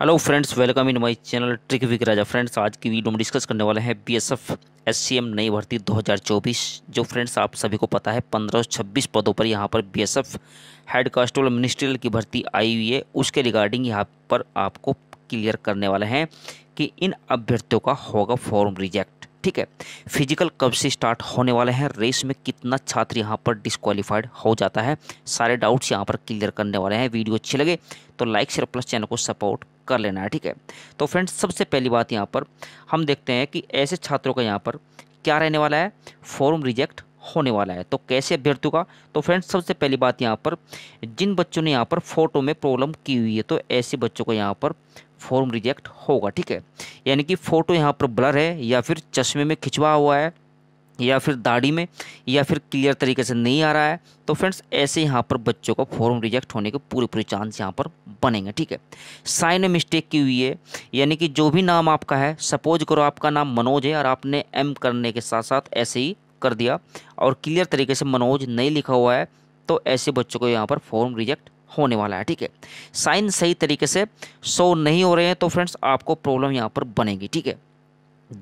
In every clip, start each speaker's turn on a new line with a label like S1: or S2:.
S1: hello friends welcome in my channel trick विक Raja friends आज की वीडियो में डिस्कस करने वाले हैं बीएसएफ एससीएम नई भर्ती 2024 जो फ्रेंड्स आप सभी को पता है 1526 पदों पर यहाँ पर बीएसएफ हेड कांस्टेबल मिनिस्ट्रियल की भर्ती आई हुई है उसके रिगार्डिंग यहाँ पर आपको क्लियर करने वाले हैं कि इन अभ्यर्थियों का होगा फॉर्म रिजेक्ट ठीक है फिजिकल कब से स्टार्ट होने वाले हैं रेस में कितना छात्र यहाँ पर डिस्कालीफाइड हो जाता है सारे डाउट्स यहाँ पर क्लियर करने वाले हैं वीडियो अच्छी लगे तो लाइक शेयर प्लस चैनल को सपोर्ट कर लेना है ठीक है तो फ्रेंड्स सबसे पहली बात यहाँ पर हम देखते हैं कि ऐसे छात्रों का यहाँ पर क्या रहने वाला है फॉर्म रिजेक्ट होने वाला है तो कैसे अभ्यर्थियों का तो फ्रेंड्स सबसे पहली बात यहाँ पर जिन बच्चों ने यहाँ पर फोटो में प्रॉब्लम की हुई है तो ऐसे बच्चों का यहाँ पर फॉर्म रिजेक्ट होगा ठीक है यानी कि फ़ोटो यहाँ पर ब्लर है या फिर चश्मे में खिंचवा हुआ है या फिर दाढ़ी में या फिर क्लियर तरीके से नहीं आ रहा है तो फ्रेंड्स ऐसे यहाँ पर बच्चों का फॉर्म रिजेक्ट होने के पूरे पूरे चांस यहाँ पर बनेंगे ठीक है साइन मिस्टेक की हुई है यानी कि जो भी नाम आपका है सपोज करो आपका नाम मनोज है और आपने एम करने के साथ साथ ऐसे ही कर दिया और क्लियर तरीके से मनोज नहीं लिखा हुआ है तो ऐसे बच्चों को यहाँ पर फॉर्म रिजेक्ट होने वाला है ठीक है साइन सही तरीके से सो नहीं हो रहे हैं तो फ्रेंड्स आपको प्रॉब्लम यहाँ पर बनेगी ठीक है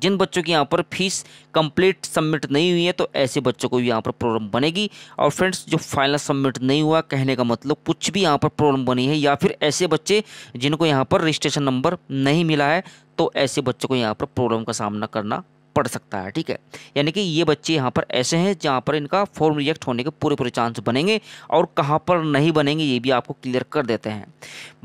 S1: जिन बच्चों की यहाँ पर फीस कंप्लीट सबमिट नहीं हुई है तो ऐसे बच्चों को यहाँ पर प्रॉब्लम बनेगी और फ्रेंड्स जो फाइनल सबमिट नहीं हुआ कहने का मतलब कुछ भी यहाँ पर प्रॉब्लम बनी है या फिर ऐसे बच्चे जिनको यहाँ पर रजिस्ट्रेशन नंबर नहीं मिला है तो ऐसे बच्चों को यहाँ पर प्रॉब्लम का सामना करना पड़ सकता है ठीक है यानी कि ये बच्चे यहाँ पर ऐसे हैं जहाँ पर इनका फॉर्म रिजेक्ट होने के पूरे पूरे चांस बनेंगे और कहाँ पर नहीं बनेंगे ये भी आपको क्लियर कर देते हैं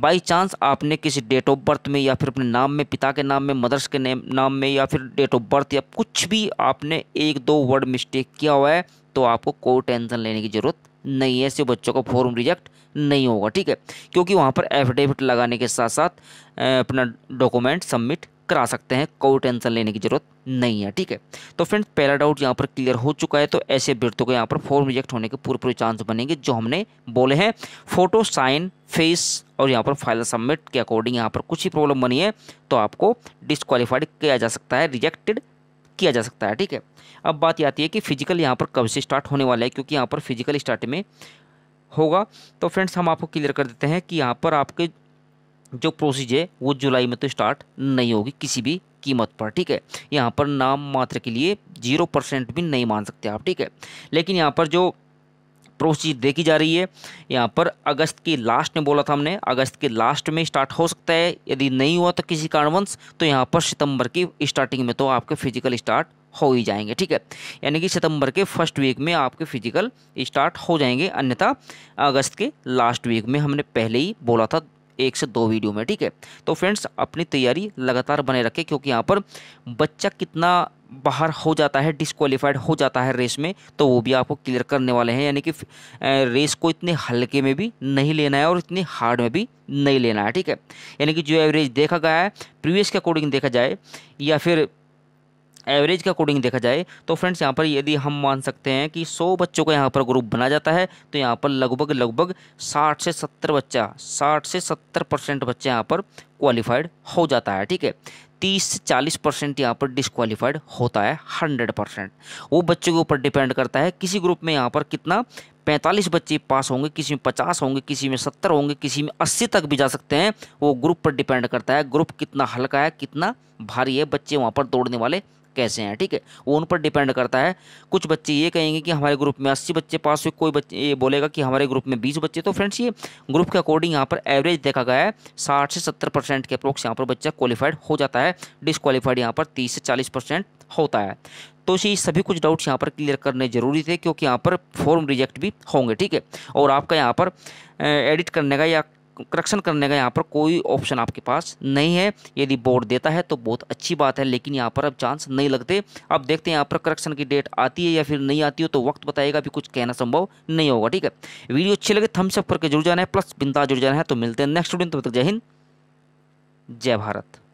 S1: बाई चांस आपने किसी डेट ऑफ बर्थ में या फिर अपने नाम में पिता के नाम में मदर्स के नाम में या फिर डेट ऑफ बर्थ या कुछ भी आपने एक दो वर्ड मिस्टेक किया हुआ है तो आपको कोई टेंशन लेने की ज़रूरत नहीं है ऐसे बच्चों का फॉर्म रिजेक्ट नहीं होगा ठीक है क्योंकि वहाँ पर एफिडेविट लगाने के साथ साथ अपना डॉक्यूमेंट सबमिट करा सकते हैं कोई टेंशन लेने की जरूरत नहीं है ठीक है तो फ्रेंड्स पहला डाउट यहाँ पर क्लियर हो चुका है तो ऐसे अभ्यर्थियों को यहाँ पर फॉर्म रिजेक्ट होने के पूरे पूरे चांस बनेंगे जो हमने बोले हैं फोटो साइन फेस और यहाँ पर फाइल सबमिट के अकॉर्डिंग यहाँ पर कुछ ही प्रॉब्लम बनी है तो आपको डिसक्वालीफाइड किया जा सकता है रिजेक्टेड किया जा सकता है ठीक है अब बात यह आती है कि फिजिकल यहाँ पर कब से स्टार्ट होने वाला है क्योंकि यहाँ पर फिजिकल स्टार्ट में होगा तो फ्रेंड्स हम आपको क्लियर कर देते हैं कि यहाँ पर आपके जो प्रोसीज है वो जुलाई में तो स्टार्ट नहीं होगी किसी भी कीमत पर ठीक है यहाँ पर नाम मात्र के लिए जीरो परसेंट भी नहीं मान सकते आप ठीक है लेकिन यहाँ पर जो प्रोसेस देखी जा रही है यहाँ पर अगस्त की लास्ट में बोला था हमने अगस्त के लास्ट में स्टार्ट हो सकता है यदि नहीं हुआ तो किसी कारणवंश तो यहाँ पर सितंबर की स्टार्टिंग में तो आपके फिजिकल स्टार्ट हो ही जाएंगे ठीक है यानी कि सितंबर के फर्स्ट वीक में आपके फिजिकल स्टार्ट हो जाएंगे अन्यथा अगस्त के लास्ट वीक में हमने पहले ही बोला था एक से दो वीडियो में ठीक है तो फ्रेंड्स अपनी तैयारी लगातार बने रखें क्योंकि यहाँ पर बच्चा कितना बाहर हो जाता है डिसक्वालीफाइड हो जाता है रेस में तो वो भी आपको क्लियर करने वाले हैं यानी कि रेस को इतने हल्के में भी नहीं लेना है और इतने हार्ड में भी नहीं लेना है ठीक है यानी कि जो एवरेज देखा गया है प्रीवियस के अकॉर्डिंग देखा जाए या फिर एवरेज के अकॉर्डिंग देखा जाए तो फ्रेंड्स यहाँ पर यदि हम मान सकते हैं कि सौ बच्चों का यहाँ पर ग्रुप बना जाता है तो यहाँ पर लगभग लगभग साठ से सत्तर बच्चा साठ से सत्तर परसेंट बच्चे यहाँ पर क्वालिफाइड हो जाता है ठीक है तीस से चालीस परसेंट यहाँ पर डिसक्वालीफाइड होता है हंड्रेड परसेंट वो बच्चों के ऊपर डिपेंड करता है किसी ग्रुप में यहाँ पर कितना पैंतालीस बच्चे पास होंगे किसी में पचास होंगे किसी में सत्तर होंगे किसी में अस्सी तक भी जा सकते हैं वो ग्रुप पर डिपेंड करता है ग्रुप कितना हल्का है कितना भारी है बच्चे वहाँ पर दौड़ने वाले कैसे हैं ठीक है वो उन पर डिपेंड करता है कुछ बच्चे ये कहेंगे कि हमारे ग्रुप में अस्सी बच्चे पास हुए कोई बच्चे ये बोलेगा कि हमारे ग्रुप में बीस बच्चे तो फ्रेंड्स ये ग्रुप के अकॉर्डिंग यहाँ पर एवरेज देखा गया है साठ से सत्तर परसेंट के अप्रोक्स यहाँ पर बच्चा क्वालिफाइड हो जाता है डिसक्वालीफाइड यहाँ पर तीस से चालीस परसेंट होता है तो इसी सभी कुछ डाउट्स यहाँ पर क्लियर करने जरूरी थे क्योंकि यहाँ पर फॉर्म रिजेक्ट भी होंगे ठीक है और आपका यहाँ पर एडिट करने का या करेक्शन करने का यहाँ पर कोई ऑप्शन आपके पास नहीं है यदि बोर्ड देता है तो बहुत अच्छी बात है लेकिन यहाँ पर अब चांस नहीं लगते अब देखते हैं यहाँ पर करेक्शन की डेट आती है या फिर नहीं आती हो तो वक्त बताएगा अभी कुछ कहना संभव नहीं होगा ठीक है वीडियो अच्छी लगे थम्सअप तो करके जुड़ जाना है प्लस बिंदा जुड़ जाना है तो मिलते हैं नेक्स्ट वीडियो तब तक जय हिंद जय भारत